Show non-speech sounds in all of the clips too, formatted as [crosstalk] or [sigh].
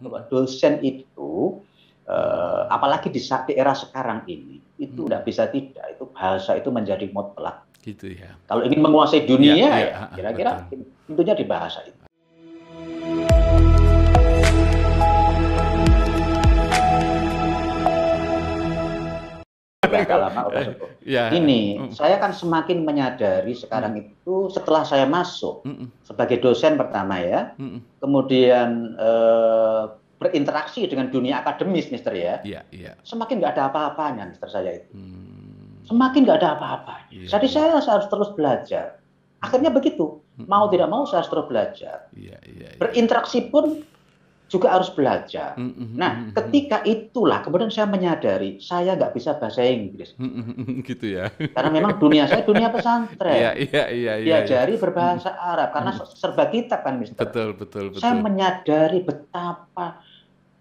bahwa dosen itu eh, apalagi di saat era sekarang ini itu tidak hmm. bisa tidak itu bahasa itu menjadi mutlak. Gitu ya. Kalau ingin menguasai dunia iya, iya. ya, ya, ya kira-kira tentunya di bahasa itu. kalangan orang tua. Yeah. Ini, mm. saya kan semakin menyadari sekarang mm. itu setelah saya masuk mm sebagai dosen pertama ya, mm kemudian eh, berinteraksi dengan dunia akademis, Mister ya. Yeah, yeah. Semakin nggak ada apa-apanya, Mister saya itu. Mm. Semakin nggak ada apa-apa. Yeah, Jadi iya. saya harus terus belajar. Akhirnya begitu, mau tidak mau saya harus terus belajar. Yeah, yeah, yeah. Berinteraksi pun juga harus belajar. Mm -hmm. Nah, ketika itulah kemudian saya menyadari saya nggak bisa bahasa Inggris. Mm -hmm. Gitu ya. Karena memang dunia saya dunia pesantren. Iya, iya, iya. iya, iya. Diajari iya. berbahasa Arab karena serba kita kan, Mister. Betul, betul, betul. Saya menyadari betapa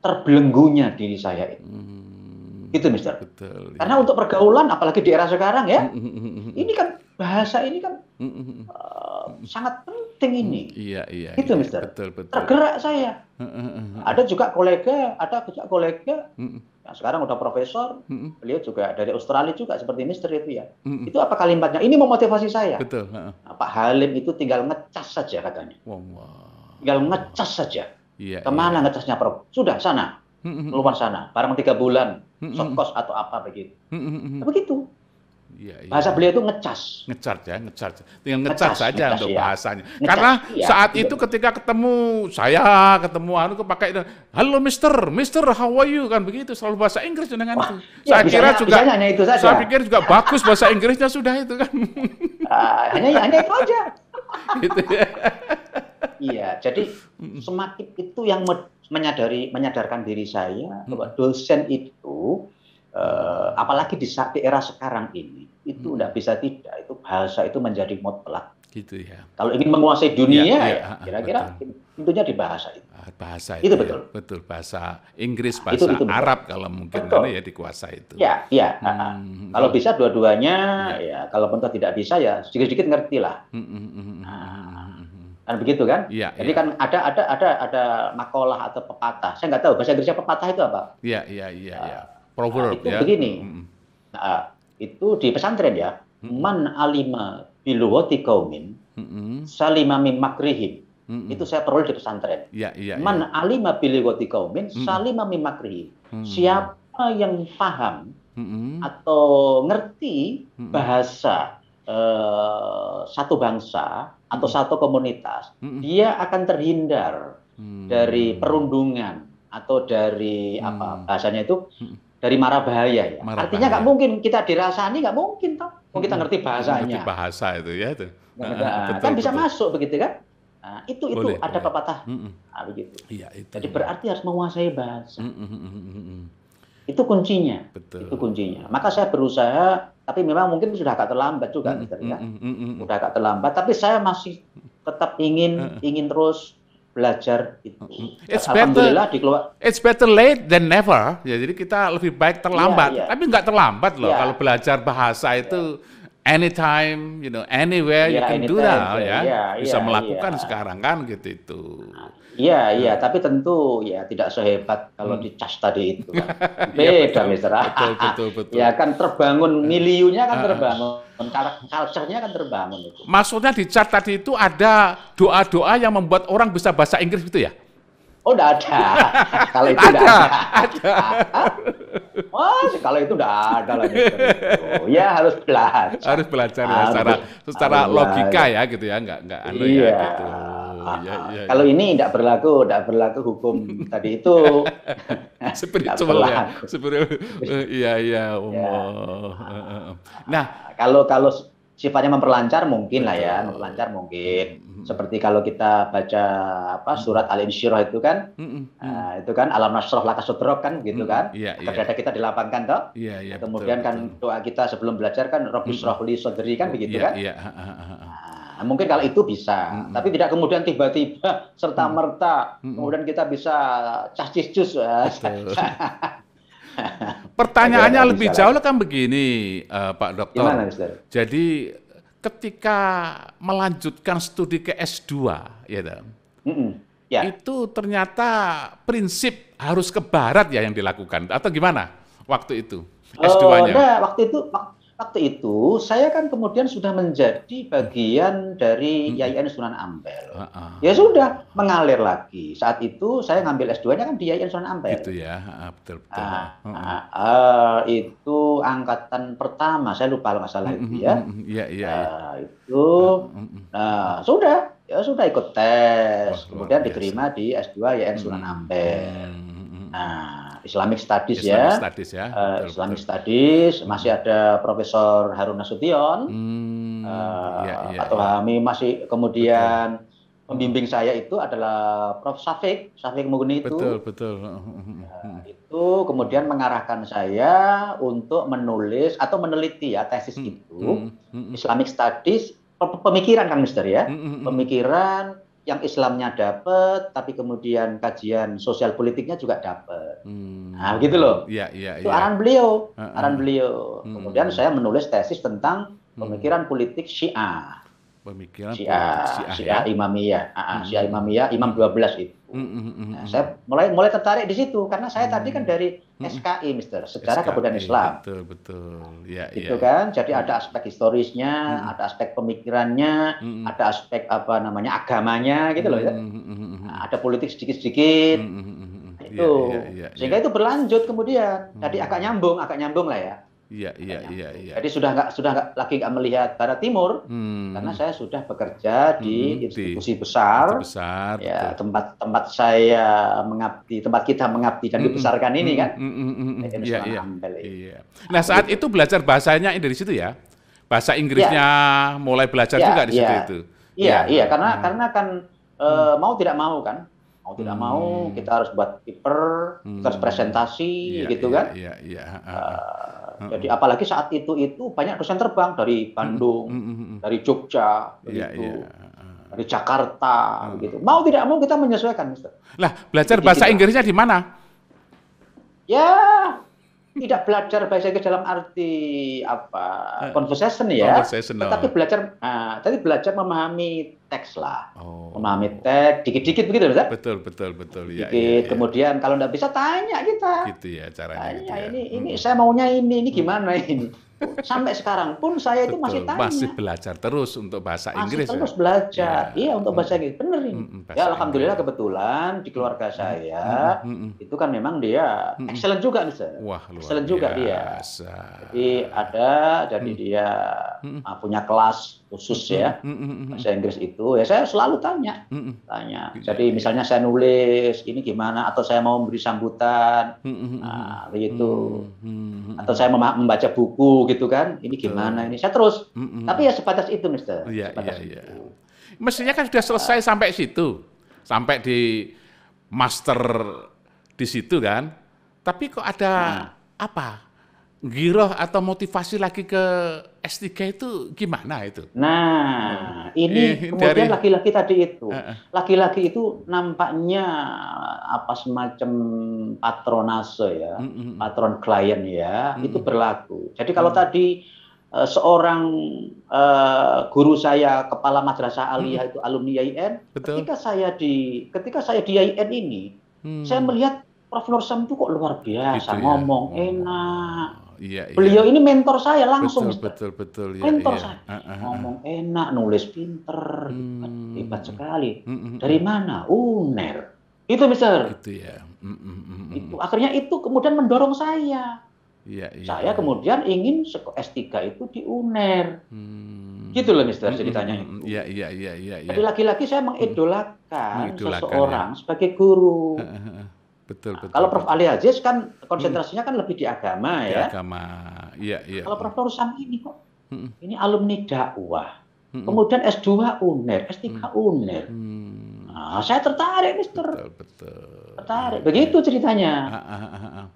terbelenggunya diri saya itu. Mm. Gitu, Mister. Betul. Ya. Karena untuk pergaulan apalagi di era sekarang ya. Mm -hmm. Ini kan bahasa ini kan mm -hmm. uh, sangat penting ini. Iya, iya. Itu, iya, Mister. Betul, betul. Tergerak saya. Hmm, hmm, hmm, ada juga kolega, ada juga kolega yang sekarang udah profesor, beliau juga dari Australia juga seperti Mister itu ya. itu apa kalimatnya? Ini memotivasi saya. Betul. Nah, Pak Halim itu tinggal ngecas saja katanya. Wow, wow. Tinggal ngecas saja. Iya, Kemana iya. ngecasnya, Prof? Sudah, sana. Keluar sana. Barang tiga bulan. Sokos atau apa begitu. Begitu. Iya, iya. Bahasa beliau itu ngecas. Ngecas ya, ngecas. Tinggal ngecas nge saja nge untuk ya. bahasanya. Nge Karena iya, saat iya. itu ketika ketemu saya, ketemu anu kepakai itu, "Halo Mister, Mister how are you?" kan begitu selalu bahasa Inggris dengan Wah, itu. Ya, saya bisanya, kira juga hanya itu saja. Saya pikir juga bagus bahasa Inggrisnya sudah itu kan. Uh, [laughs] hanya hanya itu aja. [laughs] gitu ya. iya, jadi semakin itu yang menyadari menyadarkan diri saya bahwa dosen itu Uh, apalagi di, di era sekarang ini itu tidak hmm. bisa tidak itu bahasa itu menjadi mutlak gitu ya kalau ingin menguasai dunia ya, ya, ya ah, ah, kira-kira tentunya di bahasa itu ah, bahasa itu, itu ya. betul ya. betul bahasa Inggris bahasa itu, itu betul. Arab kalau mungkin betul. ya dikuasai itu ya ya hmm, hmm, hmm. kalau bisa dua-duanya ya. ya kalau pun tidak bisa ya sedikit-sedikit ngerti lah hmm, nah, kan begitu kan? Iya. Jadi ya. kan ada ada ada ada makalah atau pepatah. Saya nggak tahu bahasa Inggrisnya pepatah itu apa. Iya iya iya. iya. Proverb nah, itu ya. Begini. Mm -hmm. nah, itu di pesantren ya hmm. man alima biluwati kaumin hmm. salima mim makrihim hmm. itu saya peroleh di pesantren ya, ya, ya. man ya. alima biluwati kaumin hmm. salima mim makrihim hmm. siapa yang paham hmm. atau ngerti hmm. bahasa Uh, satu bangsa atau satu komunitas, hmm. dia akan terhindar hmm. dari perundungan atau dari apa hmm. bahasanya itu hmm dari mara bahaya. Ya. Mara Artinya nggak mungkin kita dirasani, nggak mungkin toh. Mau kita hmm. ngerti bahasanya. Ngerti bahasa itu ya itu. Nah, betul, kan betul. bisa masuk begitu kan? Nah, itu itu boleh. ada pepatah. Mm Nah, Ya, itu. Jadi berarti harus menguasai bahasa. Mm -mm, Itu kuncinya. Betul. Itu kuncinya. Maka saya berusaha, tapi memang mungkin sudah agak terlambat juga, mm -mm, gitu, kan. Sudah agak terlambat, tapi saya masih tetap ingin, mm -mm. ingin terus belajar itu. Mm-hmm. Nah, it's Alhamdulillah better, dikeluar. It's better late than never. Ya, jadi kita lebih baik terlambat. Yeah, yeah. Tapi nggak terlambat loh yeah. kalau belajar bahasa iya. itu anytime, you know, anywhere you iya, can anytime, do that iya. ya. Bisa melakukan sekarang kan gitu itu. Nah, Iya, nah. iya, tapi tentu ya tidak sehebat kalau hmm. di cas tadi itu. Kan. [laughs] Beda, ya, Mister. Betul, betul, betul. ya kan terbangun eh. miliunya kan eh, eh. terbangun, culture-nya kan terbangun itu. Maksudnya di cas tadi itu ada doa-doa yang membuat orang bisa bahasa Inggris gitu ya? Oh, enggak ada. [laughs] kalau itu enggak ada. ada. Oh, kalau itu enggak ada lah. Oh, ya harus belajar. Harus belajar ya, secara secara logika ya gitu ya, enggak enggak anu ya, iya. ya gitu iya, iya, Kalau [laughs] ini tidak berlaku, tidak berlaku hukum tadi itu. spiritual ya. Spiritual. iya iya. Ya. Nah, ah, kalau kalau sifatnya memperlancar mungkin lah ya, memperlancar mungkin. Hmm, hmm. Seperti kalau kita baca apa hmm. surat Al-Insyirah itu kan, nah, itu kan alam nasroh laka sudrok kan gitu kan. Iya, iya. kita dilapangkan toh. Iya, iya, Kemudian betul, kan betul. doa kita sebelum belajar kan Robbi srohli sodri kan begitu iya, kan. Iya mungkin kalau itu bisa, hmm. tapi tidak kemudian tiba-tiba serta merta hmm. kemudian kita bisa cacis cus. [laughs] Pertanyaannya Oke, lebih jauh kan begini, uh, Pak Dokter. Gimana, Jadi ketika melanjutkan studi ke S2, ya, mm ya. itu ternyata prinsip harus ke Barat ya yang dilakukan, atau gimana waktu itu eh, S2-nya? waktu itu waktu itu saya kan kemudian sudah menjadi bagian dari hmm. Sunan Ampel. Ya sudah mengalir lagi. Saat itu saya ngambil S2-nya kan di YN Sunan Ampel. Itu ya, betul betul. Uh, uh, uh, itu angkatan pertama, saya lupa kalau nggak salah itu ya. Iya iya. iya. Ah, itu nah sudah ya sudah ikut tes, kemudian diterima di S2 YN Sunan Ampel. Nah Islamic Studies ya. Islamic ya. Studies ya. Uh, betul, Islamic betul. Studies masih hmm. ada Profesor Harun Nasution. Hmm, uh, eh, ya, ya, atau ya. masih kemudian betul. pembimbing saya itu adalah Prof Safik, Safik Mugni itu. Betul, betul. Uh, itu kemudian mengarahkan saya untuk menulis atau meneliti ya tesis hmm, itu hmm, hmm, Islamic Studies pemikiran kan Mister ya. pemikiran yang Islamnya dapat, tapi kemudian kajian sosial politiknya juga dapat. Hmm. Nah, gitu loh. Iya, iya, Itu iya. aran beliau, aran beliau. Hmm. Kemudian saya menulis tesis tentang hmm. pemikiran hmm. politik Syiah. Pemikiran Syiah, Syiah, Syiah ya? Imamiyah, hmm. Syiah Imamiyah, ah, ah, hmm. Imam 12 itu. hmm, hmm nah, saya mulai mulai tertarik di situ karena saya hmm. tadi kan dari Hmm. SKI, Mister, Sejarah SKI, Kebudayaan Islam. Betul, betul. Ya, ya. gitu ya. kan? Jadi ada hmm. aspek historisnya, hmm. ada aspek pemikirannya, hmm. ada aspek apa namanya agamanya gitu loh ya. Hmm. hmm nah, ada politik sedikit-sedikit. Hmm. Nah, itu. Ya, ya, ya, ya, Sehingga itu berlanjut kemudian. Tadi agak nyambung, agak nyambung lah ya. Iya, iya, iya, iya. Jadi sudah nggak sudah nggak lagi nggak melihat barat timur hmm. karena saya sudah bekerja di hmm, institusi di, besar. Besar. Ya, tempat tempat saya mengabdi, tempat kita mengabdi dan hmm, dibesarkan hmm, kan. hmm, hmm, hmm iya, iya. ini kan. Iya, iya. Iya. Nah, saat itu belajar bahasanya dari situ ya. Bahasa Inggrisnya ya. mulai belajar ya, juga di ya. situ itu. Iya, ya, iya, ya. karena hmm. karena kan e, mau tidak mau kan mau tidak mau hmm. kita harus buat paper, hmm. kita harus presentasi, yeah, gitu yeah, kan? Iya, yeah, iya. Yeah. Uh, uh, uh, jadi apalagi saat itu itu banyak dosen terbang dari hmm, Bandung, hmm, dari Jogja, iya, begitu. Yeah. Dari Jakarta, hmm. gitu. Mau tidak mau kita menyesuaikan, Mister. Lah, belajar jadi bahasa kita. Gitu. Inggrisnya di mana? Ya, tidak belajar bahasa Inggris dalam arti apa eh, conversation ya, tetapi oh. belajar, nah, tapi belajar memahami teks lah, oh. memahami teks dikit-dikit begitu, betul? Betul, betul, betul. Ya, Ya, ya. Kemudian kalau tidak bisa tanya kita. Gitu ya caranya. Tanya, gitu ya. ini, ini hmm. saya maunya ini, ini hmm. gimana ini? sampai sekarang pun saya itu masih tanya. Masih belajar terus untuk bahasa masih Inggris. Masih ya? terus ya? belajar. Ya. Iya, untuk bahasa Inggris. Bener ini. ya alhamdulillah Inggris. kebetulan di keluarga saya mm, mm, itu kan memang dia excellent juga nih. Wah, luar excellent biasa. juga dia. Jadi ada jadi mm. dia ah, punya kelas khusus ya bahasa Inggris itu ya saya selalu tanya tanya gitu. jadi misalnya saya nulis ini gimana atau saya mau memberi sambutan nah, -hmm. atau saya membaca buku gitu kan ini gimana ini saya terus tapi ya sebatas itu Mister ya, sebatas iya, iya. itu mestinya kan sudah selesai uh, sampai situ sampai di master di situ kan tapi kok ada nah. apa giroh atau motivasi lagi ke S3 itu gimana itu? Nah, ini eh, kemudian dari, laki-laki tadi itu. Uh, uh. Laki-laki itu nampaknya apa semacam patronase ya, mm, mm, mm. patron klien ya, mm, itu mm. berlaku. Jadi kalau tadi eh, seorang uh, guru saya kepala madrasah aliyah hmm. itu alumni IAIN ketika saya di ketika saya di IAIN ini hmm. saya melihat Prof Norsam itu kok luar biasa gitu ya. ngomong oh. enak Iya, iya. Beliau ini mentor saya langsung. Betul, betul, betul. iya, mentor iya. saya. Uh, uh, uh. Ngomong enak, nulis pinter, hmm. hebat sekali. Hmm, hmm, hmm, Dari mana? Uner. Itu, Mister. Itu ya. Hmm, hmm, hmm. hmm, hmm. Itu akhirnya itu kemudian mendorong saya. Ya, iya. Saya kemudian ingin S3 itu di UNER. Hmm. Gitu loh Mister ceritanya itu. Iya, iya, iya, ya. Tapi iya. lagi-lagi saya mengidolakan, mengidolakan ya. seseorang ya. sebagai guru. Betul, nah, betul. Kalau Prof. Ali Aziz kan konsentrasinya hmm. kan lebih di agama di ya. Agama, iya, iya. Kalau Prof. Nur ini kok, hmm. ini alumni dakwah. Hmm. Kemudian S2 UNER, S3 hmm. UNER. Hmm. Nah, saya tertarik, Mister. Betul, betul. Tertarik. Begitu ceritanya. Ah, ah, ah, ah. ah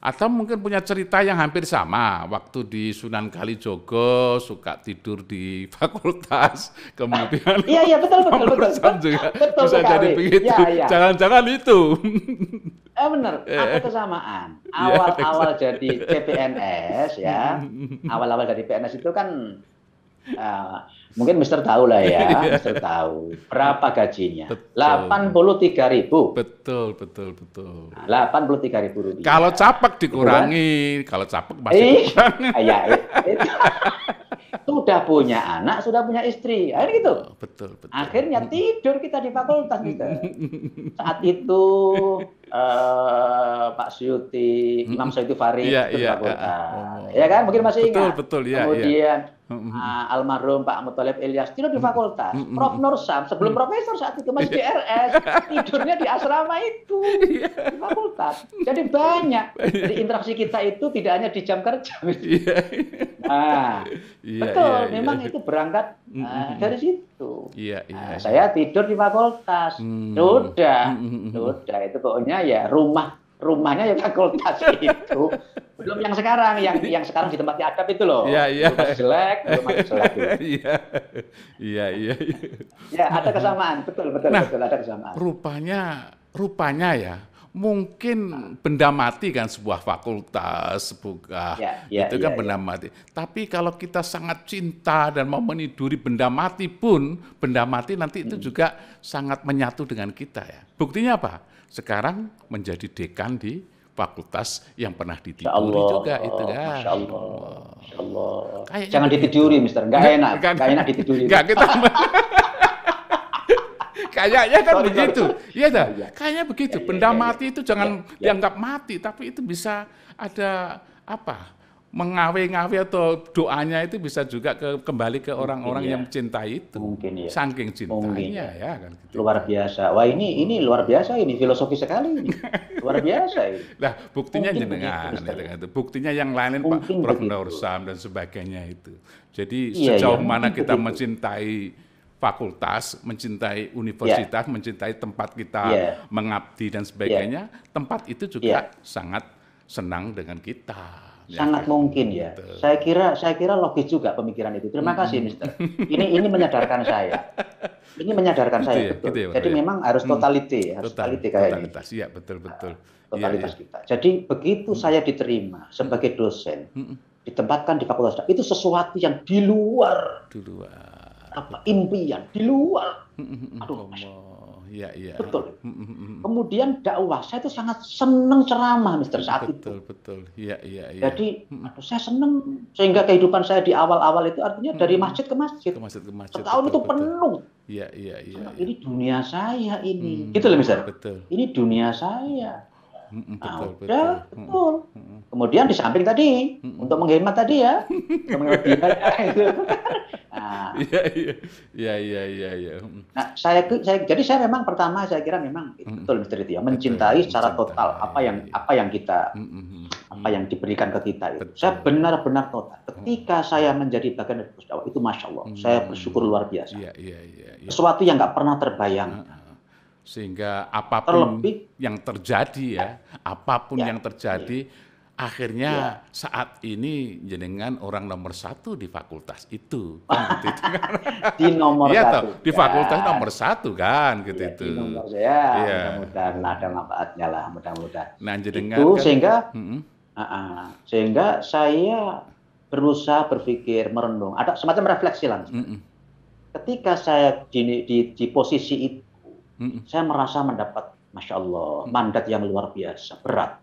atau mungkin punya cerita yang hampir sama waktu di Sunan Kalijogo suka tidur di [laughs] fakultas kemudian iya iya betul betul betul, betul, juga betul bisa sekali. jadi begitu ya, ya. jangan-jangan itu eh benar ada [laughs] iya. kesamaan [laughs] iya, awal-awal ya, jadi CPNS ya awal-awal jadi PNS itu kan uh, Mungkin Mister tahu lah ya, [laughs] iya. Mister tahu berapa gajinya. Delapan puluh tiga ribu. Betul, betul, betul. Nah, delapan puluh tiga ribu rupiah. Kalau capek gitu kan? dikurangi, kalau capek masih. Iya, [laughs] itu. sudah punya anak, sudah punya istri, akhirnya gitu. Oh, betul, betul. Akhirnya tidur kita di fakultas kita. Gitu. [laughs] Saat itu uh, Suyuti, Syuti, Imam Syuti Farid yeah, itu yeah, Yeah, ya kan mungkin masih ingat. Betul, yeah, iya. Kemudian yeah. Nah, almarhum Pak Muthalib Ilyas tidur di fakultas. Mm -hmm. Prof Nursam sebelum profesor saat itu masih yeah. DRS, [laughs] tidurnya di asrama itu yeah. di fakultas. Jadi banyak. [laughs] Iya. Jadi interaksi kita itu tidak hanya di jam kerja. Yeah. [laughs] Nah, yeah, betul, yeah, iya. memang yeah. itu berangkat mm -hmm. dari situ. Yeah, yeah, nah, saya tidur di fakultas. Mm. Sudah, sudah itu pokoknya ya rumah rumahnya ya fakultas [laughs] itu belum yang sekarang yang yang sekarang di tempat adab itu loh yeah, ya. Iya. rumah jelek rumah jelek [laughs] iya. iya iya iya ya ada kesamaan betul betul nah, betul ada kesamaan rupanya rupanya ya mungkin nah. benda mati kan sebuah fakultas sebuah ya, ya, itu kan ya, benda ya. mati tapi kalau kita sangat cinta dan mau meniduri benda mati pun benda mati nanti itu hmm. juga sangat menyatu dengan kita ya buktinya apa sekarang menjadi dekan di fakultas yang pernah ditiduri Allah, juga itu kan. Masya Allah. Masya Allah. Kayaknya Jangan gitu. ditiduri, Mister. Enggak enak. Enggak enak ditiduri, Enggak kita. Gitu. [laughs] [laughs] Kayaknya kan sorry, begitu. Iya dah. Iya, iya. Kayaknya begitu. Iya, Benda mati itu jangan ya, ya. dianggap mati, tapi itu bisa ada apa? mengawe-ngawe atau doanya itu bisa juga ke, kembali ke orang-orang ya. yang mencintai itu. Mungkin ya. Saking cintanya Mungkin. Ya. ya, kan gitu. Luar biasa. Wah, ini ini luar biasa ini filosofi sekali ini. luar biasa ini. Nah, [laughs] buktinya Mungkin jenengan itu. Buktinya yang lain Pak Prof Sam dan sebagainya itu. Jadi iya, iya. sejauh iya. mana kita begitu. mencintai fakultas, mencintai universitas, yeah. mencintai tempat kita yeah. mengabdi dan sebagainya, yeah. tempat itu juga yeah. sangat senang dengan kita Ya, sangat mungkin ya. Betul. Saya kira saya kira logis juga pemikiran itu. Terima hmm. kasih, Mister. Ini ini menyadarkan saya. Ini menyadarkan gitu saya. Ya, betul. Gitu ya, Jadi ya. memang harus totality, hmm. harus Total, totality kayak totalitas. ini. Iya, betul ah, betul. Totalitas ya, ya. kita. Jadi begitu hmm. saya diterima sebagai dosen hmm. hmm. ditempatkan di fakultas itu sesuatu yang di luar. Di luar. Apa impian di luar. Hmm, hmm, Aduh, Iya, iya. Betul. Mm, mm, mm, Kemudian dakwah, saya itu sangat senang ceramah, Mister saat betul, itu. Betul, betul. Iya, iya, iya. Jadi, aduh, saya senang sehingga kehidupan saya di awal-awal itu artinya dari masjid ke masjid. Ke masjid ke masjid. Setahun betul, itu penuh. Iya, iya, iya. Ini iya. dunia saya ini. Hmm, gitu loh, Mister. Betul. Ini dunia saya mm nah, betul, betul. betul. Kemudian di samping tadi untuk menghemat tadi ya, [laughs] menghemat biaya. Gitu. [laughs] Nah, iya iya iya iya, iya, iya. Nah, saya saya jadi saya memang pertama saya kira memang mm-hmm. betul Mr. Tio mencintai secara total apa yang iya. apa yang kita apa yang diberikan ke kita itu. Betul. Saya benar-benar total. Ketika saya menjadi bagian dari dakwah itu masya Allah, saya bersyukur luar biasa. Iya iya iya. Sesuatu yang nggak pernah terbayang. mm sehingga apapun Terlebih. yang terjadi ya, apapun ya. yang terjadi ya. akhirnya ya. saat ini jenengan orang nomor satu di fakultas itu gitu. [laughs] di nomor ya, satu di fakultas ya. nomor satu kan gitu ya, itu di nomor ya, ya. mudah-mudahan ada manfaatnya lah mudah-mudahan nah jenengan itu kan, sehingga uh -uh, sehingga saya berusaha berpikir merenung ada semacam refleksi langsung -hmm. ketika saya di, di, di posisi itu mm saya merasa mendapat masya Allah mandat yang luar biasa berat.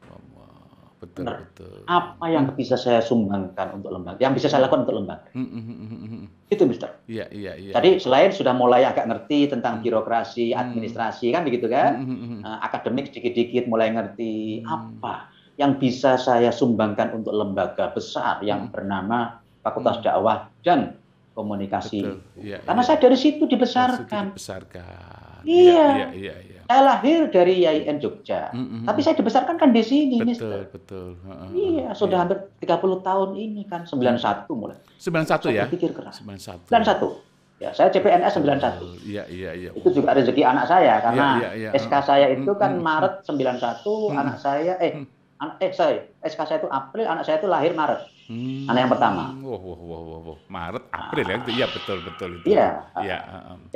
betul, Benar. betul. Apa yang mm bisa saya sumbangkan untuk lembaga? Yang bisa saya lakukan untuk lembaga? Mm-mm. Itu, Mister. Iya, iya, iya. Tadi selain sudah mulai agak ngerti tentang birokrasi, administrasi kan begitu kan, Mm-mm. Eh, akademik sedikit-sedikit mulai ngerti mm apa yang bisa saya sumbangkan untuk lembaga besar yang bernama Fakultas Dakwah dan komunikasi. Betul. Ya, Karena ya. saya dari situ dibesarkan. Dari situ dibesarkan. Iya. iya. Iya, iya, iya. Saya lahir dari YIN Jogja, mm, -hmm. tapi saya dibesarkan kan di sini, Betul, Mister. betul. Uh, iya, sudah iya. hampir 30 tahun ini kan, 91 mulai. 91 ya? saya ya? Pikir keras. 91. 91. Ya, saya CPNS 91. Iya, iya, iya. Itu juga rezeki anak saya karena iya, iya, iya. SK saya itu kan hmm, Maret 91, hmm, anak saya eh eh sorry, SK saya itu April, anak saya itu lahir Maret. Hmm. Anak yang pertama. Wow, wow, wow, wow. Maret, April ah. ya? Iya betul betul itu. Iya. Iya.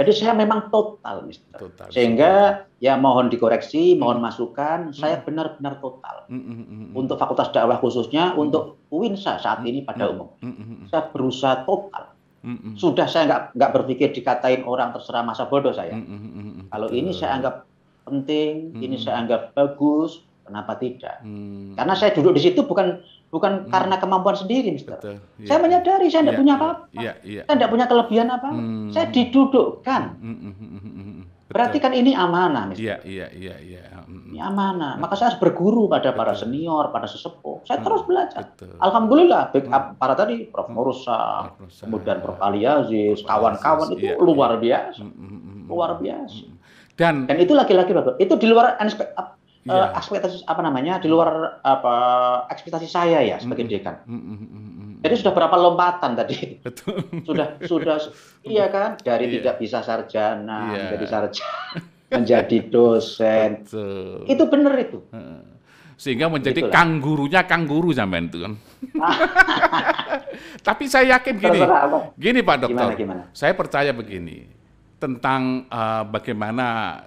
Jadi saya memang total, Mister. Total. Sehingga total. ya mohon dikoreksi, mohon hmm. masukan. Saya hmm. benar-benar total. Hmm, hmm, hmm, hmm, Untuk Fakultas Dakwah khususnya, hmm. untuk UINSA saat ini pada hmm. umum, hmm, hmm saya berusaha total. -hmm. Sudah saya nggak nggak berpikir dikatain orang terserah masa bodoh saya. -hmm. Kalau ini saya anggap penting, -hmm. ini saya anggap bagus, Kenapa tidak? Hmm. Karena saya duduk di situ bukan bukan hmm. karena kemampuan sendiri, Mister. Betul. Yeah. Saya iya, menyadari saya tidak yeah. punya iya, apa-apa. Yeah. Yeah. Saya tidak punya kelebihan apa. Hmm. Saya didudukkan. Hmm. hmm, hmm, hmm Berarti kan ini amanah, Mister. Iya, iya, iya, iya. Hmm. Ini amanah. Maka saya harus berguru pada Betul. para senior, pada sesepuh. Saya hmm. terus belajar. Betul. Alhamdulillah, backup hmm. para tadi Prof. Hmm. Morusa, kemudian Prof. Ali Aziz, kawan-kawan itu yeah. luar biasa. hmm. Luar biasa. Dan, Dan itu laki-laki Itu di luar yeah. Iya. ekspektasi apa namanya di luar apa ekspektasi saya ya sebagai mm -hmm. dekan. Mm -hmm. Jadi sudah berapa lompatan tadi? Betul. [laughs] Sudah sudah iya kan dari yeah. tidak bisa sarjana yeah. menjadi sarjana [laughs] menjadi dosen. Betul. Itu benar itu. Sehingga menjadi Itulah. kanggurunya kangguru zaman itu kan. [laughs] Tapi saya yakin gini. Gini Pak Dokter. Gimana, gimana? Saya percaya begini tentang uh, bagaimana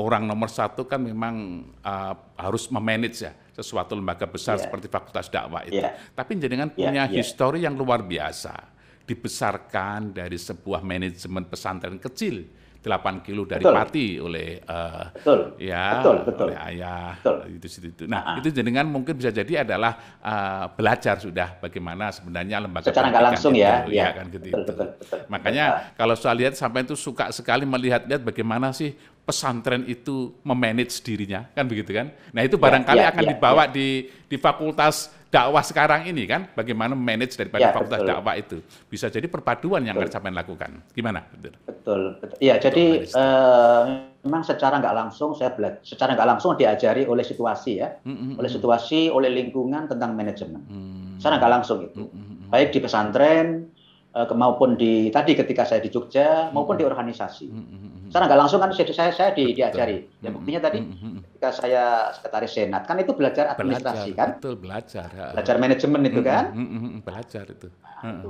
orang nomor satu kan memang uh, harus memanage ya sesuatu lembaga besar yeah. seperti Fakultas Dakwah itu. Yeah. Tapi jenengan ya, punya ya. histori yang luar biasa, dibesarkan dari sebuah manajemen pesantren kecil 8 kilo dari betul. Pati oleh uh, betul. ya betul, betul. oleh ayah betul. itu situ. Nah, ah. itu jenengan mungkin bisa jadi adalah uh, belajar sudah bagaimana sebenarnya lembaga secara nggak langsung ya, Iya ya kan gitu. Betul, gitu. betul, betul, Makanya betul. kalau saya lihat sampai itu suka sekali melihat-lihat bagaimana sih pesantren itu memanage dirinya kan begitu kan. Nah, itu ya, barangkali ya, ya, akan ya, dibawa ya. di di fakultas dakwah sekarang ini kan, bagaimana manage daripada ya, fakultas betul. dakwah itu. Bisa jadi perpaduan yang harus sampai lakukan. Gimana? Betul. Betul. betul. Ya, betul, jadi uh, memang secara nggak langsung saya belajar, secara nggak langsung diajari oleh situasi ya, mm -hmm. oleh hmm. situasi, oleh lingkungan tentang manajemen. Mm -hmm. Secara nggak langsung itu. Mm -hmm. Baik di pesantren, uh, maupun di tadi ketika saya di Jogja hmm. maupun di organisasi. Hmm. Secara nggak langsung kan saya saya, saya di, diajari. Ya buktinya tadi ketika saya sekretaris senat kan itu belajar administrasi belajar, kan betul belajar belajar manajemen itu kan belajar itu.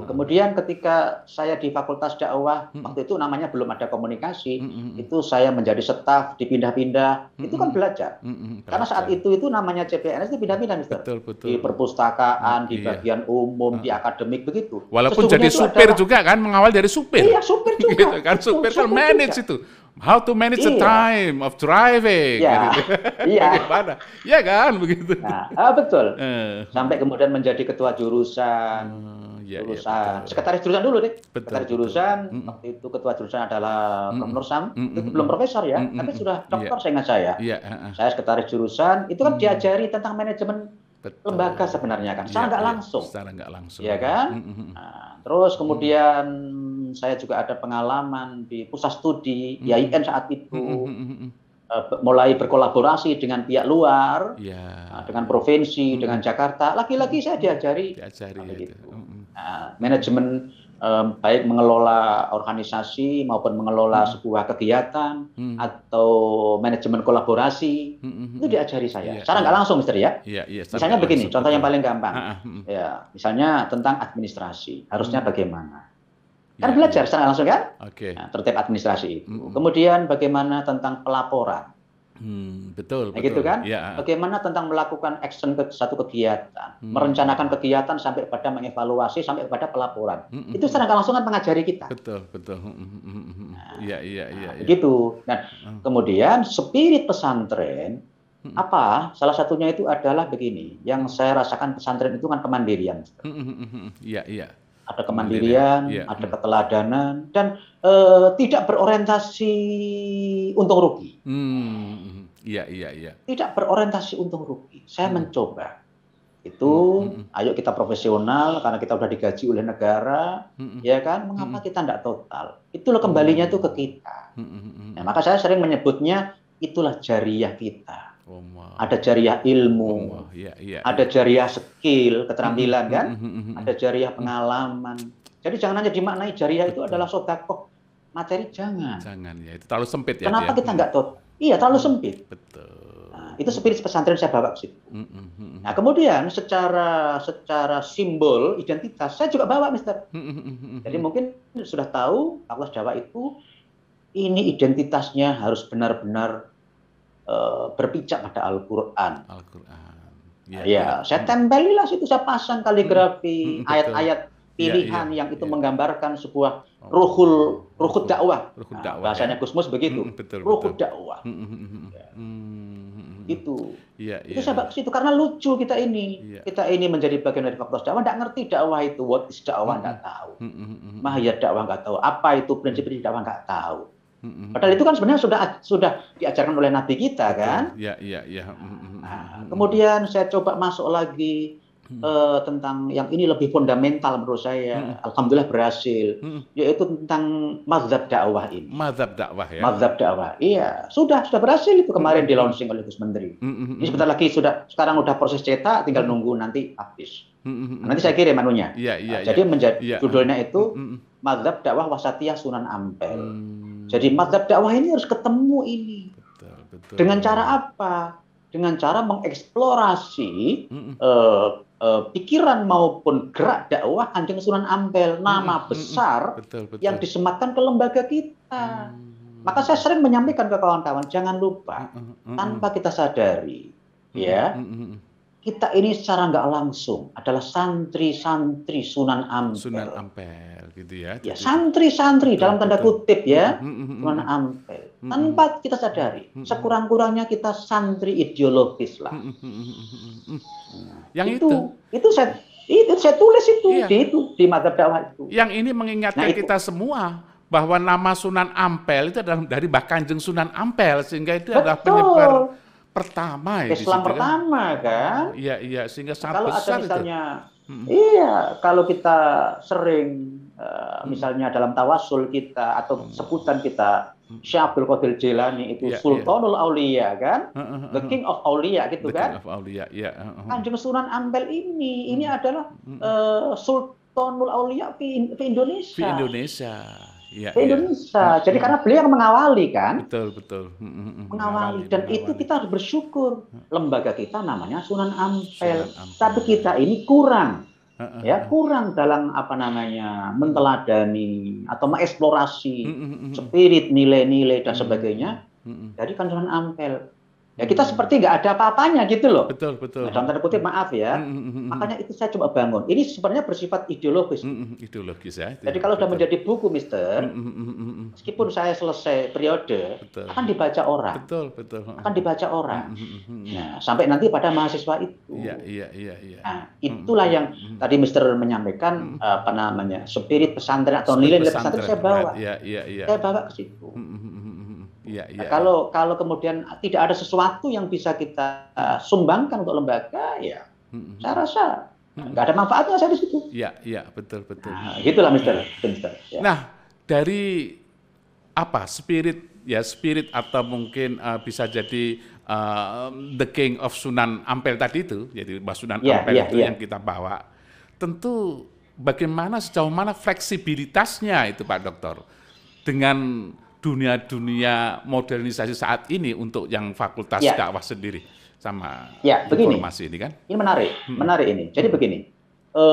kemudian ketika saya di fakultas dakwah waktu itu namanya belum ada komunikasi itu saya menjadi staf dipindah-pindah mm itu kan belajar. karena saat itu itu namanya CPNS itu pindah-pindah mister di perpustakaan di iya. bagian umum di akademik begitu walaupun jadi supir adalah, juga kan mengawal dari supir iya supir [laughs] gitu juga gitu kan supir, kan supir kan manage itu How to manage iya. the time of driving? Iya, gitu. iya. [laughs] Bagaimana? Iya kan begitu. Nah, ah, betul. Uh. Sampai kemudian menjadi ketua jurusan, uh, iya, jurusan, iya, betul. sekretaris jurusan dulu deh. Betul, sekretaris jurusan Mm -mm. waktu itu ketua jurusan adalah mm -mm. Prof. Sam, mm -mm. itu hmm, belum hmm. profesor ya, mm -mm. tapi sudah iya. doktor yeah. saya ingat saya. Yeah. Iya, uh -uh. Saya sekretaris jurusan, itu kan mm. diajari tentang manajemen Betul. lembaga sebenarnya kan, secara nggak ya, langsung. Secara nggak langsung. Iya kan. Mm -hmm. Nah, terus kemudian mm saya juga ada pengalaman di pusat studi mm. IAIN saat itu mm, uh, mulai berkolaborasi dengan pihak luar, yeah. Iya. dengan provinsi, mm. dengan Jakarta. Lagi-lagi saya diajari, diajari begitu. Uh, nah, manajemen um, baik mengelola organisasi maupun mengelola mm. sebuah kegiatan mm. atau manajemen kolaborasi mm. itu diajari saya. Yeah, sekarang iya. nggak langsung, Mister ya. Yeah, yeah, misalnya begini, contoh yang paling gampang. Uh, uh, ya, misalnya tentang administrasi, harusnya mm. bagaimana? Kan ya, belajar secara langsung kan? Oke. Okay. Nah, tertib administrasi Mm hmm Kemudian bagaimana tentang pelaporan? Hmm, betul, nah, betul. Gitu kan? Ya. Ah. Bagaimana tentang melakukan action ke satu kegiatan, hmm. merencanakan kegiatan sampai pada mengevaluasi sampai pada pelaporan. Hmm, hmm, itu secara langsung kan mengajari kita. Betul, betul. Hmm, hmm, hmm, nah, iya, iya, iya. Gitu. Nah, hmm. kemudian spirit pesantren apa? Salah satunya itu adalah begini. Yang saya rasakan pesantren itu kan kemandirian. Iya, iya ada kemandirian, ya. ada keteladanan, dan uh, tidak berorientasi untung rugi. Hmm, iya, iya, iya. Tidak berorientasi untung rugi. Saya hmm. mencoba. Itu, hmm. hmm. ayo kita profesional karena kita sudah digaji oleh negara, hmm, hmm. ya kan? Mengapa hmm. kita tidak total? Itulah kembalinya hmm. tuh ke kita. Hmm. Nah, maka saya sering menyebutnya itulah jariah kita. Ada jariah ilmu, ya, ya, ada jariah skill, keterampilan mm-hmm, kan, mm-hmm, mm-hmm, ada jariah pengalaman. Jadi jangan hanya dimaknai jariah itu adalah sodakoh materi jangan. Jangan ya, itu terlalu sempit ya. Kenapa dia? kita nggak tahu? Iya terlalu sempit. Betul. Nah, itu spirit pesantren saya bawa ke situ. Nah kemudian secara secara simbol identitas saya juga bawa Mister. Jadi mungkin sudah tahu Allah Jawa itu ini identitasnya harus benar-benar Eh, berpijak pada Al-Quran. Al-Quran. Ya, ya, ya, saya tempelilah situ, saya pasang kaligrafi, hmm. [laughs] ayat-ayat hmm. pilihan ya, ya, yang itu ya. menggambarkan sebuah oh. ruhul ruhul dakwah. Ruhul nah, dakwah. Nah, bahasanya ya. Gusmus begitu. Hmm, betul, ruhul betul. dakwah. Hmm, hmm, ya. hmm, itu. Ya, itu ya. saya ke situ karena lucu kita ini. Ya. Kita ini menjadi bagian dari fakultas dakwah, tidak ngerti dakwah itu, what is dakwah, tidak hmm. tahu. Hmm, hmm, hmm, dakwah nggak tahu, apa itu prinsip prinsip dakwah nggak tahu. Padahal itu kan sebenarnya sudah sudah diajarkan oleh Nabi kita kan. Iya iya iya. Kemudian saya coba masuk lagi uh, tentang yang ini lebih fundamental menurut saya. Mm-hmm. Alhamdulillah berhasil. Mm-hmm. Yaitu tentang mazhab dakwah ini. Mazhab dakwah ya. Mazhab dakwah. Iya sudah sudah berhasil itu kemarin mm-hmm. di launching oleh Gus Menteri. Mm-hmm. Ini sebentar lagi sudah sekarang sudah proses cetak tinggal nunggu nanti habis. mm Nanti saya kirim anunya. Iya yeah, iya. Yeah, iya. Jadi yeah. menjadi iya. judulnya itu mm mazhab dakwah wasatiyah Sunan Ampel. hmm jadi hmm. mazhab dakwah ini harus ketemu ini. Betul, betul. Dengan cara apa? Dengan cara mengeksplorasi mm -mm. Uh, uh, pikiran maupun gerak dakwah Kanjeng Sunan Ampel, hmm. nama mm besar betul, betul. yang disematkan ke lembaga kita. Hmm. Maka saya sering menyampaikan ke kawan-kawan, jangan lupa tanpa kita sadari, ya kita ini secara nggak langsung adalah santri-santri Sunan Ampel. Sunan Ampel gitu ya. Ya santri-santri dalam tanda kutip ya, hmm, hmm, hmm, cuman ampel. Tanpa kita sadari, sekurang-kurangnya kita santri ideologis lah. Nah, Yang itu, itu, itu saya itu saya tulis itu iya. di itu di mata dakwah itu. Yang ini mengingatkan nah, kita semua bahwa nama Sunan Ampel itu adalah dari Mbah Kanjeng Sunan Ampel sehingga itu Betul. adalah penyebar pertama ya Islam situ, kan? pertama kan. kan? Iya iya sehingga sangat Kalau besar ada misalnya itu. Iya, kalau kita sering Eh, hmm. misalnya dalam tawasul kita atau hmm. sebutan kita hmm. Syabdul Qadir Jilani itu yeah, ya. Sultanul yeah. Aulia kan, uh, uh, uh, the King of Aulia gitu the kan. King of Aulia, yeah. Uh, uh. Kanjeng Sunan Ampel ini, ini adalah uh, Sultanul Aulia di Indonesia. Di Indonesia. Ya, di ya. Indonesia. Ya. Jadi karena beliau yang mengawali kan. Betul betul. Mengawali, mengawali dan mengawali. itu kita harus bersyukur lembaga kita namanya Sunan Ampel. Sunan Ampel. Tapi kita ini kurang uh, ya kurang dalam apa namanya menteladani atau mengeksplorasi spirit nilai-nilai dan sebagainya. Jadi Kanjeng Ampel Ya kita seperti nggak ada apa-apanya gitu loh. Betul, betul. Nah, dalam tanda kutip maaf ya. Mm, mm, mm, Makanya itu saya cuma bangun. Ini sebenarnya bersifat ideologis. Mm, ideologis ya. Jadi ya. kalau sudah menjadi buku, Mister, meskipun saya selesai periode, betul. akan dibaca orang. Betul, betul. Akan dibaca orang. Nah, sampai nanti pada mahasiswa itu. Iya, iya, iya, iya. Nah, itulah yang tadi Mister menyampaikan eh, apa namanya? spirit pesantren atau nilai-nilai pesantren, pesantren saya bawa. Iya, iya, iya. Saya bawa ke situ. Ya, ya. Nah, kalau kalau kemudian tidak ada sesuatu yang bisa kita sumbangkan untuk lembaga, ya hmm. saya rasa hmm. nggak ada manfaatnya saya di situ. Iya, iya, betul, betul. Nah, gitulah, Mister. Ya. Nah, dari apa spirit ya spirit atau mungkin uh, bisa jadi uh, the king of Sunan Ampel tadi itu, jadi Mas Sunan yeah, Ampel yeah, itu yeah. yang kita bawa. Tentu bagaimana sejauh mana fleksibilitasnya itu Pak Dokter dengan dunia-dunia modernisasi saat ini untuk yang fakultas ya. dakwah sendiri sama ya, begini. informasi ini kan? Ini menarik, hmm. menarik ini. Jadi begini, e,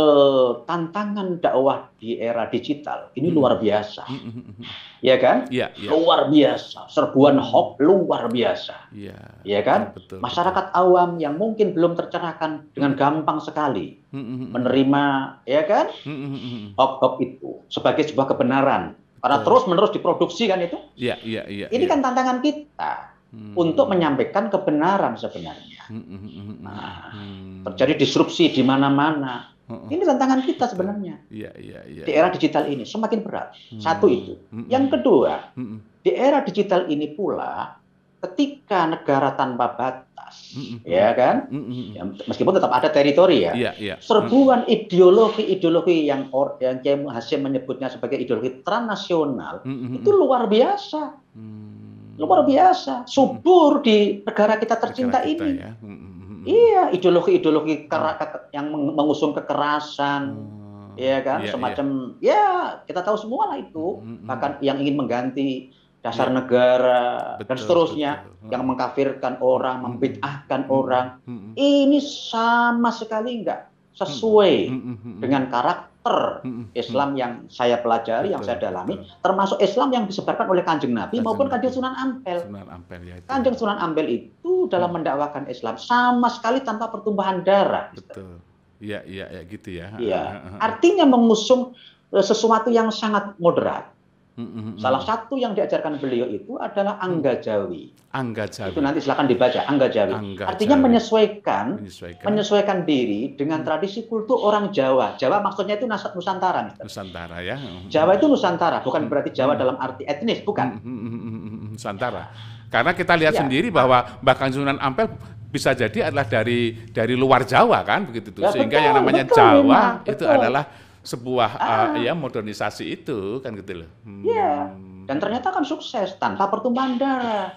tantangan dakwah di era digital ini hmm. luar biasa, hmm. ya kan? Ya, ya. Luar biasa, serbuan hoax luar biasa, ya, ya kan? Ya, betul, Masyarakat betul. awam yang mungkin belum tercerahkan dengan gampang sekali hmm. menerima, ya kan? Hmm. Hoax-hoax itu sebagai sebuah kebenaran karena terus menerus diproduksi kan itu. Iya, iya, iya. Ini ya. kan tantangan kita hmm. untuk menyampaikan kebenaran sebenarnya. Hmm. hmm, hmm, hmm nah, hmm. terjadi disrupsi di mana-mana. Ini tantangan kita sebenarnya. Iya, iya, iya. Di era digital ini semakin berat. Hmm. Satu itu. Hmm. Yang kedua, hmm. di era digital ini pula ketika negara tanpa batas, mm hmm ya kan, mm hmm Ya, meskipun tetap ada teritori ya, yeah, yeah. serbuan ideologi-ideologi yang or, yang Kiai Hasim menyebutnya sebagai ideologi transnasional mm hmm itu luar biasa, mm. luar biasa, subur mm. di negara kita tercinta negara kita, ini. Ya. Mm hmm Iya, ideologi-ideologi ah. yang mengusung kekerasan. Mm ya kan yeah, iya. semacam yeah. ya kita tahu semua lah itu -hmm. bahkan yang ingin mengganti dasar ya. negara betul, dan seterusnya betul. yang mengkafirkan orang, hmm. membid'ahkan hmm. orang. Hmm. Ini sama sekali enggak sesuai hmm. Hmm. Hmm. hmm. dengan karakter hmm. Islam yang saya pelajari, betul, yang saya dalami, betul. termasuk Islam yang disebarkan oleh Kanjeng Nabi Kanjeng maupun Kanjeng Sunan Ampel. Sunan Ampel ya. Itu. Ya. Kanjeng Sunan Ampel itu dalam hmm. mendakwakan Islam sama sekali tanpa pertumbuhan darah. Betul. Iya, iya, ya, gitu ya. Iya. Artinya mengusung e, sesuatu yang sangat moderat hmm Salah satu yang diajarkan beliau itu adalah mm. Angga Jawi. Angga Jawi. Itu nanti silakan dibaca Angga Jawi. Angga Artinya Jawi. Menyesuaikan, menyesuaikan menyesuaikan diri dengan mm. tradisi kultur orang Jawa. Jawa maksudnya itu Nusantara. Mister. Nusantara ya. Jawa itu Nusantara, bukan berarti Jawa hmm dalam arti etnis, bukan. hmm Nusantara. Karena kita lihat ya. sendiri bahwa bahkan Sunan Ampel bisa jadi adalah dari dari luar Jawa kan begitu Ya, Sehingga betul, yang namanya betul, Jawa itu adalah sebuah ah. uh, ya modernisasi itu kan gitu loh. Iya. Yeah. Hmm. Dan ternyata kan sukses tanpa pertumbuhan darah.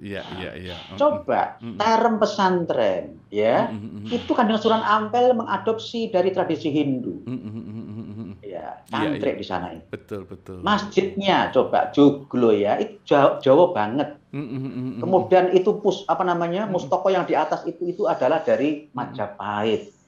Iya, iya, iya. Coba mm -hmm. term pesantren ya. Mm -hmm. Itu dengan suran Ampel mengadopsi dari tradisi Hindu. Mm -hmm. tantrik yeah, yeah. di sana itu. Betul, betul. Masjidnya coba joglo ya. Itu jauh, jauh banget. Kemudian itu pus apa namanya? Mustoko yang di atas itu itu adalah dari Majapahit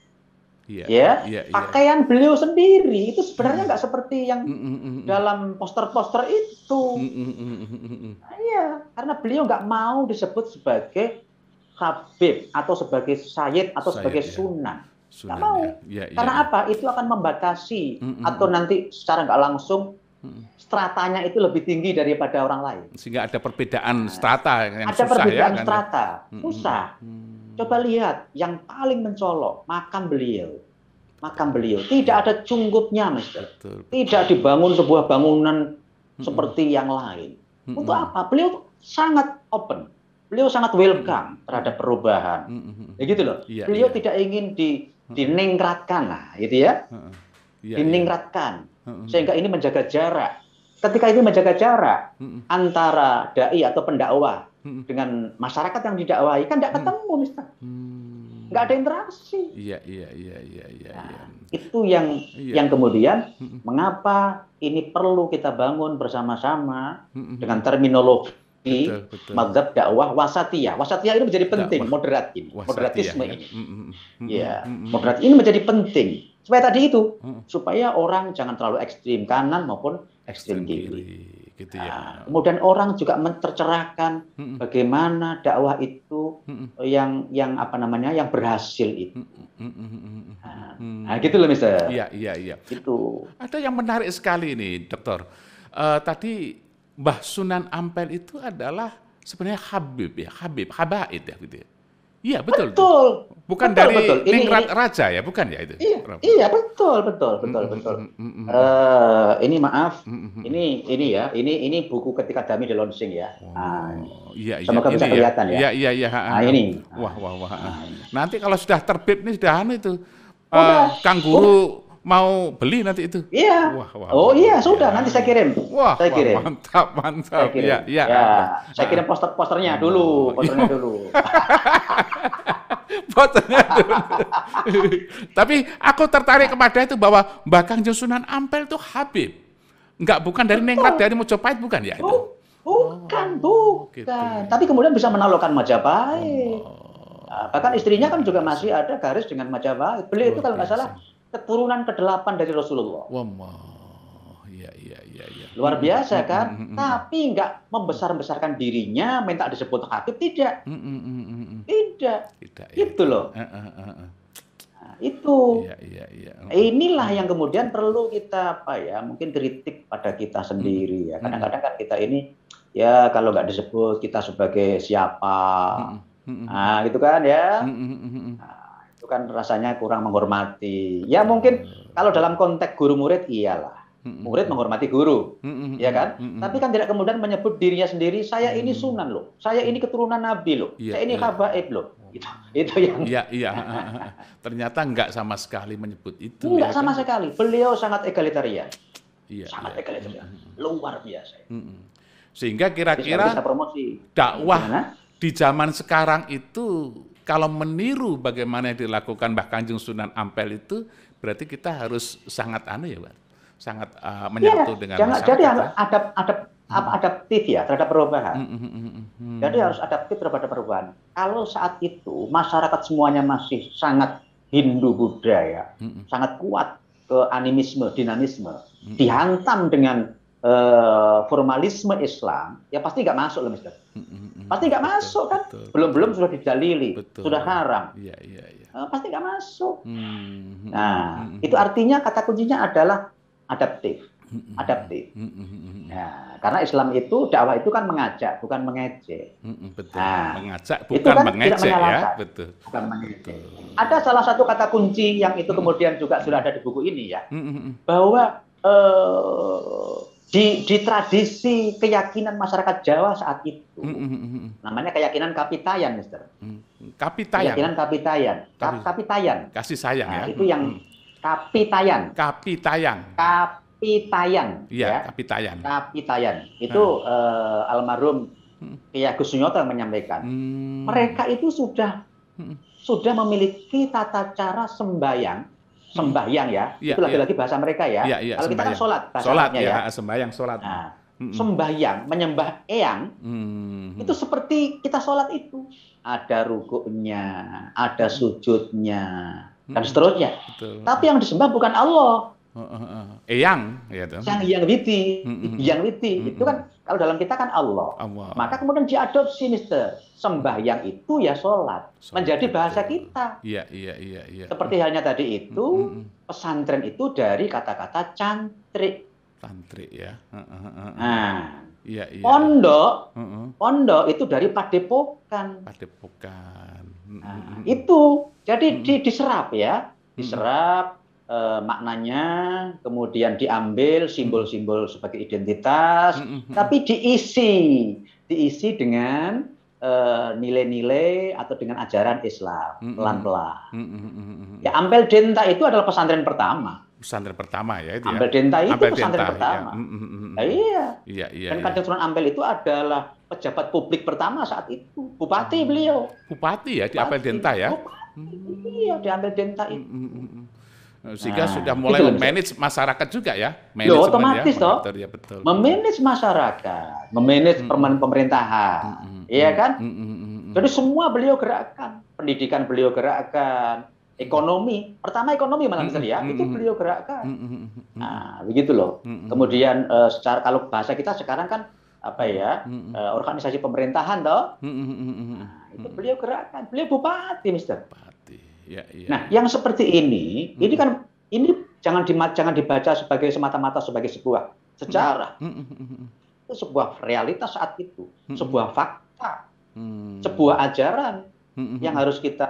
yeah, ya yeah, yeah, pakaian beliau sendiri itu sebenarnya hmm. nggak seperti yang mm, mm, mm, dalam poster-poster itu hmm, nah, iya karena beliau nggak mau disebut sebagai Habib atau sebagai Sayyid atau sebagai yeah. Sunan nggak mau yeah. Yeah, iya, karena iya. apa itu akan membatasi atau nanti secara nggak langsung stratanya itu lebih tinggi daripada orang lain sehingga ada perbedaan nah, strata yang ada susah ya, perbedaan kan? strata kan? susah Coba lihat yang paling mencolok makam beliau. Makam beliau tidak ada cungkupnya, mas, Tidak dibangun sebuah bangunan seperti yang lain. Untuk apa? Beliau sangat open. Beliau sangat welcome terhadap perubahan. Ya gitu loh. Iya, beliau iya. tidak ingin di diningratkan lah, gitu ya. Yeah, diningratkan. Iya. Sehingga ini menjaga jarak. Ketika ini menjaga jarak antara dai atau pendakwah dengan masyarakat yang didakwahi kan tidak ketemu hmm. Mister. Nggak ada interaksi. Iya, iya, iya, iya, iya. Nah, iya. Itu yang ya. yang kemudian mengapa ini perlu kita bangun bersama-sama dengan terminologi di madzhab dakwah wasatiyah. Wasatiyah ini menjadi penting, dakwah. moderat ini, wasatiyah, moderatisme ya. ini. Ya, moderat ini menjadi penting. Supaya tadi itu, supaya orang jangan terlalu ekstrim kanan maupun ekstrim kiri gitu ya. Nah, kemudian orang juga mencerahkan mm bagaimana dakwah itu mm yang yang apa namanya yang berhasil itu. Mm -mm. Nah, gitu loh mister. Iya iya iya. Itu. Ada yang menarik sekali ini, dokter. Uh, eh, tadi Mbah Sunan Ampel itu adalah sebenarnya Habib ya Habib Habaid ya gitu ya. Iya betul. Betul. Bukan betul, dari betul. Ini, ini, Raja ya, bukan ya itu? Iya, iya betul, betul, betul, betul. Mm -hmm. uh, ini maaf, mm -hmm. ini ini ya, ini ini buku ketika Dami di launching ya. Oh, nah, iya, iya Semoga iya, bisa iya. kelihatan ya. Iya, iya, iya. Nah, ini. Wah, wah, wah. Nah, Nanti kalau sudah terbit nih sudah anu itu. Oh, eh, uh, Kang Guru oh mau beli nanti itu. Iya. Wah, wah, oh iya, sudah ya. nanti saya kirim. Wah, saya kirim. Wah, mantap, mantap. Iya, iya. Ya, Saya kirim poster-posternya iya. dulu, iya. posternya dulu. [laughs] posternya dulu. [laughs] Tapi aku tertarik kepada itu bahwa Mbak Kang Sunan Ampel itu Habib. Enggak bukan dari Ningrat dari Mojopahit bukan ya? Itu? Bukan, oh, bukan. Gitu. Ya. Tapi kemudian bisa menalurkan Majapahit. Oh. Nah, bahkan istrinya kan juga masih ada garis dengan Majapahit. beli itu kalau nggak salah keturunan ke-8 dari Rasulullah. Wow, Iya, iya, iya, iya. Luar hmm, biasa hmm, kan? Mm, Tapi nggak membesar-besarkan dirinya, minta disebut khatib tidak. Tidak. Tidak. Ya. Gitu ya. loh. Uh, uh, uh, uh. Nah, itu. Iya, iya, iya. Nah, inilah yang kemudian perlu kita apa ya? Mungkin kritik pada kita sendiri ya. Kadang-kadang kan kita ini ya kalau nggak disebut kita sebagai siapa. Nah, gitu kan ya. Nah, kan rasanya kurang menghormati. Ya mungkin hmm. kalau dalam konteks guru murid iyalah. Hmm, hmm, murid menghormati guru, ya kan? Tapi kan tidak kemudian menyebut dirinya sendiri, saya ini sunan loh, saya ini keturunan nabi loh, iya, saya ini ya. loh. Oh. Itu, itu yang. Iya, iya. [laughs] Ternyata nggak sama sekali menyebut itu. Nggak ya, kan? sama kan? sekali. Beliau sangat egalitarian. Iya, sangat ya. egalitarian. Luar biasa. Sehingga kira-kira dakwah di zaman sekarang itu kalau meniru bagaimana yang dilakukan Mbah Kanjeng Sunan Ampel itu berarti kita harus sangat anu ya Pak sangat uh, ah, menyatu ya, dengan jangan, masyarakat. Jadi ya? harus ada ada hmm. apa adaptif ya terhadap perubahan. Hmm, hmm, hmm, hmm, hmm. Jadi harus adaptif terhadap perubahan. Kalau saat itu masyarakat semuanya masih sangat Hindu Buddha ya, hmm, hmm. sangat kuat ke animisme, dinamisme, hmm. dihantam dengan uh, formalisme Islam, ya pasti nggak masuk loh Mister. Hmm. Hmm, pasti nggak masuk kan belum-belum sudah didalili betul. sudah haram ya, ya, ya. Uh, pasti nggak masuk hmm. hmm, hmm nah hmm. itu artinya kata kuncinya adalah adaptif adaptif hmm. nah karena Islam itu dakwah itu kan mengajak bukan mengejek betul nah, mengajak bukan kan mengejek ya betul bukan mengejek ada salah satu kata kunci yang itu kemudian juga sudah ada di buku ini ya bahwa uh, di, di tradisi keyakinan masyarakat Jawa saat itu. Mm, -hmm. Namanya keyakinan kapitayan, Mister. Hmm, kapitayan. Keyakinan kapitayan. kapitayan. Kasih sayang nah, ya. Itu yang kapitayan. Kapitayan. Kapitayan. Iya, ya. kapitayan. Kapitayan. Itu hmm. eh, almarhum Kiai Agus Sunyoto yang menyampaikan. Mm. Mereka itu sudah mm. sudah memiliki tata cara sembayang sembahyang ya. ya itu lagi-lagi iya. bahasa mereka ya. ya, ya Kalau kita kan sholat sholat, ya, ya. Sembahyang, sholat. Nah, mm Sembahyang, menyembah eyang, mm itu seperti kita sholat itu. Ada rukuknya, ada sujudnya, mm dan seterusnya. Betul. Tapi yang disembah bukan Allah, Eyang, ya itu. Yang yang witi, yang witi itu kan kalau dalam kita kan Allah. Allah. Maka kemudian diadopsi mister sembahyang itu ya sholat, sholat menjadi bahasa kita. Iya iya iya. iya. Seperti halnya tadi itu pesantren itu dari kata-kata cantrik. Tantrik ya. Nah, ya, ya. pondok, pondok itu dari padepokan. Padepokan. Nah, itu jadi di, diserap ya, diserap eh, maknanya, kemudian diambil simbol-simbol sebagai identitas, mm-hmm. tapi diisi, diisi dengan nilai eh, nilai-nilai atau dengan ajaran Islam mm pelan-pelan. Mm-hmm. Ya, Ampel Denta itu adalah pesantren pertama. Pesantren pertama ya itu. Ya? Ampel ya? itu Ampel pesantren Denta, iya. pertama. Ya. iya. Iya, iya. Dan Kanjeng iya. Ampel itu adalah pejabat publik pertama saat itu, bupati beliau. Bupati ya di Ampel Denta ya. Bupati. Iya, di Ampel Denta itu. Mm hmm sehingga nah, sudah mulai memanage masyarakat juga ya. Ya otomatis toh. Ya, Memanage masyarakat, memanage hmm. permen pemerintahan. Mm -hmm. Iya kan? -hmm. Jadi semua beliau gerakkan, pendidikan beliau gerakkan, ekonomi. Pertama ekonomi malah bisa -hmm. ya, itu beliau gerakkan. -hmm. Nah, begitu loh. -hmm. Kemudian uh, secara kalau bahasa kita sekarang kan apa ya? Mm -hmm. uh, organisasi pemerintahan toh. -hmm. nah, itu beliau gerakkan. Beliau bupati, Mister ya, Nah, yang seperti ini, hmm. ini kan ini jangan di, jangan dibaca sebagai semata-mata sebagai sebuah sejarah. Hmm. Itu sebuah realitas saat itu, hmm. sebuah fakta, hmm. sebuah ajaran hmm. yang harus kita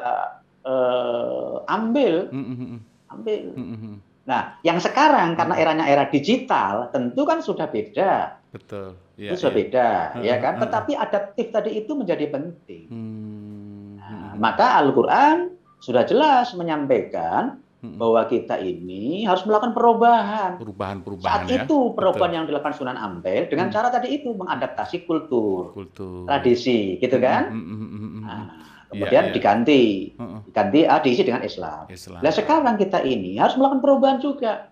uh, ambil, hmm. ambil. Hmm. Nah, yang sekarang karena eranya era digital, tentu kan sudah beda. Betul. Ya, itu sudah ya. beda, uh, ya kan? Uh, Tetapi adaptif tadi itu menjadi penting. Hmm. Nah, maka Al-Qur'an sudah jelas menyampaikan bahwa kita ini harus melakukan perubahan. Perubahan-perubahan Saat ya. itu perubahan Betul. yang dilakukan Sunan Ampel dengan hmm. cara tadi itu mengadaptasi kultur, kultur. tradisi, gitu kan? Hmm, hmm, hmm, Nah, iya, kemudian ya, ya. diganti, diganti ah, diisi dengan Islam. Islam. Nah sekarang kita ini harus melakukan perubahan juga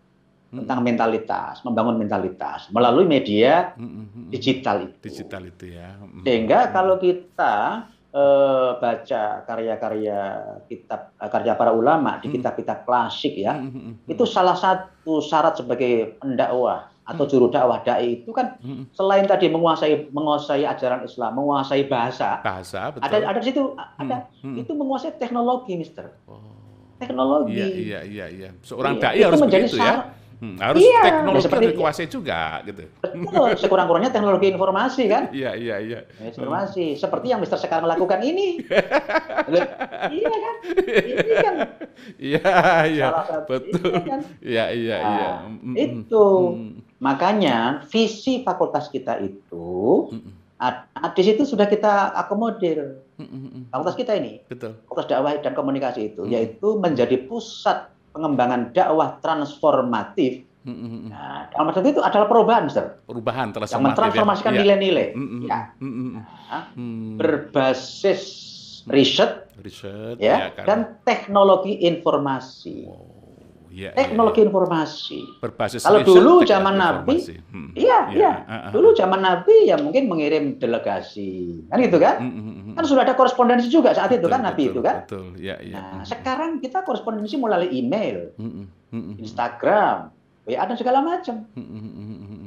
hmm. tentang mentalitas, membangun mentalitas melalui media hmm. digital itu. Digital itu ya. Hmm. Sehingga kalau kita uh, baca karya-karya kitab eh, karya para ulama di hmm. kitab-kitab klasik ya, hmm, hmm, itu salah satu syarat sebagai pendakwah atau juru dakwah dai itu kan selain tadi menguasai menguasai ajaran Islam, menguasai bahasa, bahasa betul. ada ada di situ ada itu menguasai teknologi, Mister. Oh. Teknologi. Iya, iya, iya, iya. Seorang iya, dai harus menjadi begitu ya Hmm, harus iya. teknologi ya, seperti, dikuasai juga gitu. Betul, sekurang-kurangnya teknologi informasi kan? [laughs] Iya, iya, iya. Ya, informasi. Hmm. Seperti yang Mister sekarang melakukan ini. [laughs] iya kan? Ini kan. [laughs] Iya, iya. Betul. Iya, kan? iya, iya. Nah, iya. Mm, itu. Mm. Makanya visi fakultas kita itu mm. di situ sudah kita akomodir. Fakultas kita ini. Betul. Fakultas dakwah dan komunikasi itu mm. yaitu menjadi pusat pengembangan dakwah transformatif. Mm-hmm. Nah, dalam itu adalah perubahan, Mister. Perubahan transformatif. Yang mentransformasikan ya. nilai-nilai. Hmm, ya. Mm-hmm. Ya. Mm-hmm. Nah, berbasis riset, riset ya, ya kan. dan teknologi informasi. Wow. Ya, ya, teknologi ya, ya. informasi. Berbasis Kalau dulu zaman Nabi, hmm. iya, ya, iya. Uh, ya, huh Dulu zaman Nabi ya mungkin mengirim delegasi, kan gitu kan? Uh-huh. Kan sudah ada korespondensi juga saat betul, itu kan Nabi betul, itu kan? Betul, ya, ya. Nah, uh-huh. sekarang kita korespondensi melalui email, uh-huh. Uh-huh. Instagram, WA ya, dan segala macam.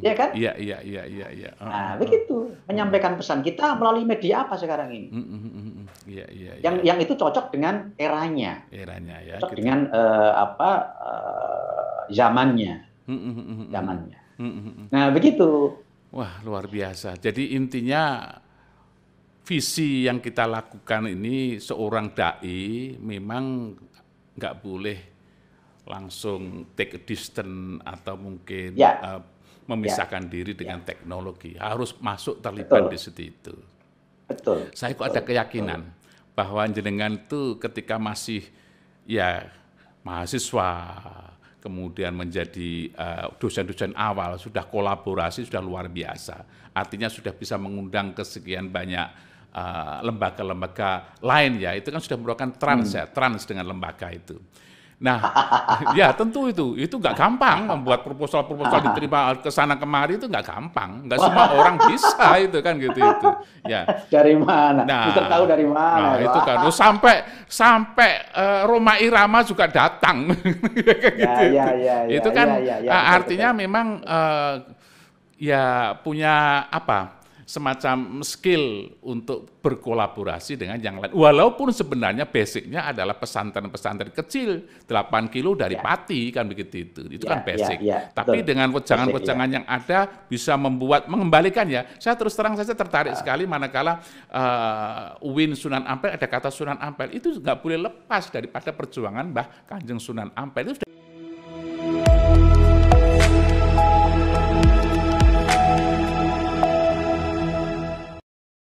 Iya kan? Iya, iya, iya, iya, iya. Nah, ah, ah. begitu. Menyampaikan pesan kita melalui media apa sekarang ini? Mm-hmm. Iya, iya, iya. Yang yang itu cocok dengan eranya. Eranya ya. Cocok kita... dengan uh, apa uh, zamannya. Mm-hmm. Zamannya. Nah, begitu. Wah, luar biasa. Jadi intinya visi yang kita lakukan ini seorang dai memang nggak boleh langsung take a distance atau mungkin ya. uh, memisahkan ya. diri dengan ya. teknologi. Harus masuk terlibat Betul. di situ itu. Betul. Saya kok Betul. ada keyakinan Betul. bahwa jenengan itu ketika masih ya mahasiswa kemudian menjadi eh, dosen-dosen uh, awal sudah kolaborasi sudah luar biasa artinya sudah bisa mengundang kesekian banyak eh, lembaga-lembaga uh, lain ya itu kan sudah merupakan trans hmm. ya trans dengan lembaga itu Nah, [laughs] ya tentu itu, itu nggak gampang membuat proposal-proposal [laughs] diterima ke sana kemari itu nggak gampang, nggak semua orang bisa [laughs] itu kan gitu itu. Ya. Dari mana? Nah, tahu dari mana? Nah, itu kan oh, sampai sampai uh, Roma Irama juga datang. Ya, gitu, ya, ya, ya, ya, itu kan ya, ya, ya, eh, artinya ya. memang uh, ya punya apa? semacam skill untuk berkolaborasi dengan yang lain. Walaupun sebenarnya basicnya adalah pesantren-pesantren kecil, 8 kilo dari ya. pati kan begitu itu. Itu kan ya, kan basic. Ya, ya. Tapi Betul. dengan wejangan-wejangan ya. yang ada bisa membuat mengembalikan ya. Saya terus terang saja tertarik uh. sekali manakala uh, eh, Win Sunan Ampel ada kata Sunan Ampel itu nggak boleh lepas daripada perjuangan Mbah Kanjeng Sunan Ampel itu